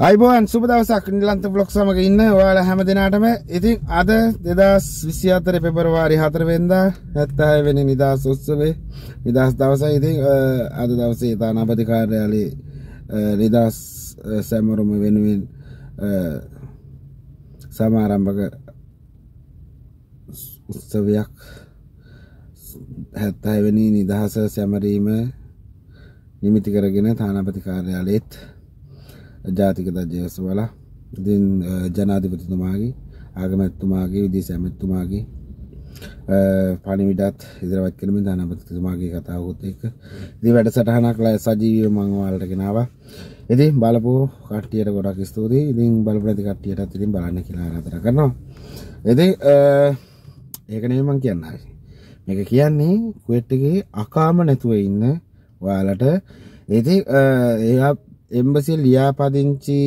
අයිබෝන් සුබ දවසක් නිලන්ත බ්ලොක් සමඟ ඉන්න ඔයාල හැම දෙනාටම ඉතින් අද දෙදස් විසිාතර පෙපරවාරි හතරවෙන්දා හැත්තහය වෙන නිදහස් උත්සවේ නිදහස් දවස ඉතින් අද දවසේ ඉතා නපතිකාරයාලි නිදස් සැමරුම වෙනුවෙන් සමාරම්භක උත්සවයක් හැත්තහවැනි නිදහස සැමරීම නිමිති කරගෙන තානපති කාර්යාලෙත් ජාතික දජයස්වලා ඉතින් ජනාධිපතිතුමාගේ ආගමැත්තුමාගේ විදී සැමැත්තුමාගේ පනිවිඩත් ඉදිරවත් කරම ධනපතිතුමාගේ කතාවගොත් එක දි වැඩ සටහනක් ලය සජීව මංවාලටගෙනාව එති බලපු කට්ටියට ගොඩක් ස්තුතියි ඉතින් බලප්‍රති කට්ටියටත් ඉතින් බලන්න කියලා රතර කරනවා එති ඒකනමං කියන්නයි මේක කියන්නේ කුවට්ටගේ අකාම නැතුව ඉන්න ඔයාලට ඒති ඒත් එම්බසිය ලියාපදිංචි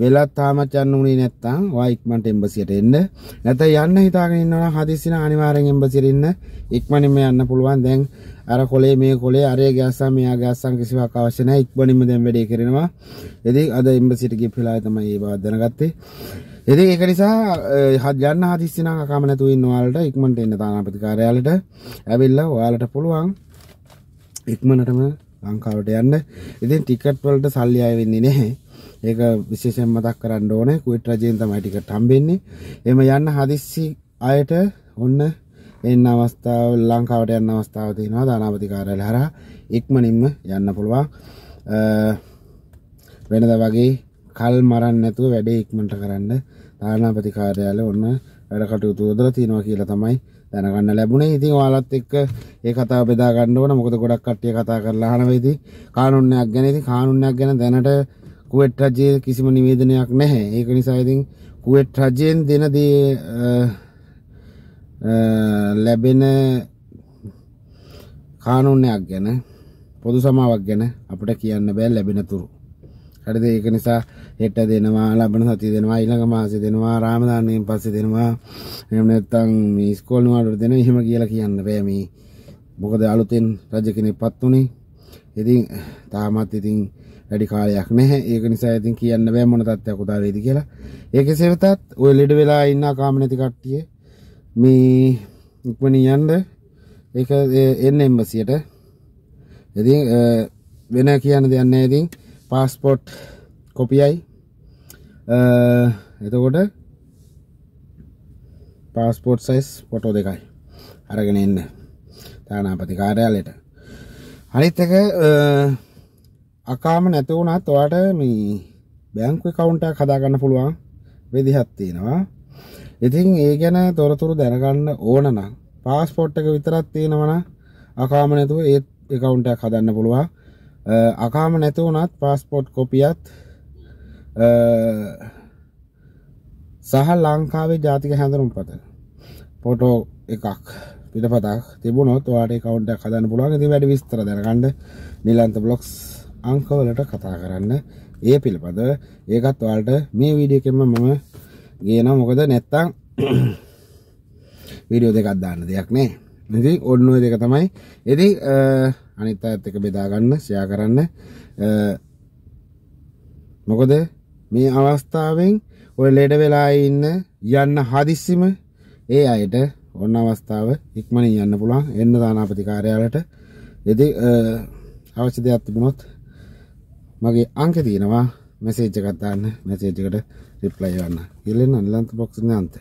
වෙලත් තාමචන්න වුණේ නැත්තම් ඔයා ඉක්මනට එම්බසියට එන්න. නැත්නම් යන්න හිතාගෙන ඉන්නවා හදිස්සියන අනිවාර්යෙන් එම්බසියට ඉන්න. ඉක්මනින්ම යන්න පුළුවන්. දැන් අර කොලේ මේ කොලේ අරේ ගෑස්සම් මෙයා ගෑස්සම් කිසිවක් අවශ්‍ය නැහැ. ඉක්මනින්ම දැන් වැඩේ කරනවා. ඉතින් අද එම්බසියට ගිය වෙලාවේ තමයි මේ බව දැනගත්තේ. ඉතින් ඒක නිසා යන්න හදිස්සියන අකම නැතුව ඉන්න ඔයාලට ඉක්මනට එන්න තානාපති කාර්යාලයට. ඇවිල්ලා ඔයාලට පුළුවන් ඉක්මනටම ලංකාවට යන්න ඉතින් ටිකට් වලට සල්ලි අය වෙන්නේ නැහැ ඒක විශේෂයෙන් මතක් කරන්න ඕනේ කුවේට් රජයෙන් තමයි ටිකට් හම්බෙන්නේ එහෙම යන්න හදිස්සි අයට ඔන්න එන්න අවස්ථාව ලංකාවට යන්න අවස්ථාව තියෙනවා දානාපති කාර්යාලය හරහා ඉක්මනින්ම යන්න පුළුවන් වෙනද වගේ කල් මරන්න නැතුව වැඩේ ඉක්මනට කරන්න දානාපති කාර්යාලය ඔන්න වැඩ කටයුතු යොදලා තියෙනවා කියලා තමයි දැනගන්න ලැබුණේ. ඉතින් ඔයාලත් එක්ක ඒ කතාව බෙදා ගන්න ඕන. මොකද ගොඩක් කට්ටිය කතා කරලා අහන වෙයිදී කානුන්නයක් ගැන ඉතින් කානුන්නයක් ගැන දැනට කුවෙට් රජයේ කිසිම නිවේදනයක් නැහැ. ඒක නිසා ඉතින් කුවෙට් රජයෙන් දෙන දේ ලැබෙන කානුන්නයක් ගැන පොදු සමාවක් ගැන අපිට කියන්න බෑ ලැබෙන තුරු හරිද ඒක නිසා හෙට දෙනවා ලබන සතිය දෙනවා ඊළඟ මාසේ දෙනවා රාමදානයෙන් පස්සේ දෙනවා එහෙම නැත්නම් මේ ස්කෝල් වලට දෙන එහෙම කියලා කියන්න බෑ මේ මොකද අලුතෙන් රජ කෙනෙක්පත් උනේ ඉතින් තාමත් ඉතින් වැඩි කාලයක් නැහැ ඒක නිසා ඉතින් කියන්න බෑ මොන තත්ත්වයක් උදා වේද කියලා ඒක කෙසේ වෙතත් ඔය ලෙඩ වෙලා ඉන්න කාම නැති කට්ටිය මේ ඉක්මනින් යන්න ඒක එන්න එම්බසියට ඉතින් වෙන කියන්න දෙයක් නැහැ ඉතින් පාස්පොට් කොපියයි uh, එතකොට පාස්පෝට් සයිස් පොටෝ දෙකයි අරගෙන එන්න තානාපති කාරයාලට හනිත් එක uh, අකාම නැතිවුණත් ඔයාට මේ බැංකු කවුන්ටක් හදාගන්න පුළුවන් වෙදිහත් තියෙනවා ඉතින් ඒ ගැන තොරතුරු දැනගන්න ඕන නම් පාස්පෝට් එක විතරත් තියෙනවන අකාම නැතුව ඒත් එකවුන්ටක් හදන්න පුළුවන් අකාම නැතු වුණත් පාස්පෝට් කොපියත් සහ ලංකාවේ ජාතික හැඳරුම් පත පොටෝ එකක් පිට පතක් තිබුණොත් වාට කවුන්ට කදන්න පුළුවන් ති වැඩි විස්තර දැනගන්න නිලන්ත බ්ලොක්ස් අංකවලට කතා කරන්න ඒ පිළිපද ඒකත් වාල්ට මේ වීඩියකෙම මම ගේන මොකද නැත්තං වීඩියෝ දෙකක් දාන්න දෙයක් නෑ ඉති ඔන්න දෙක තමයි එති අනිත් අයත් එක බෙදාගන්න ෂෙයා කරන්න මොකද මේ අවස්ථාවෙන් ඔය ලෙඩ වෙලා ඉන්න යන්න හදිස්සිම ඒ අයට ඔන්න අවස්ථාව ඉක්මනින් යන්න පුළුවන් එන්න දානාපති කාර්යාලයට යදි අවශ්‍ය දෙයක් තිබුණොත් මගේ අංක තියෙනවා මෙසේජ් එකක් දාන්න මෙසේජ් එකට රිප්ලයි කරන්න. ඊළඟ අනිලන්ත බොක්ස් එකේ අන්තය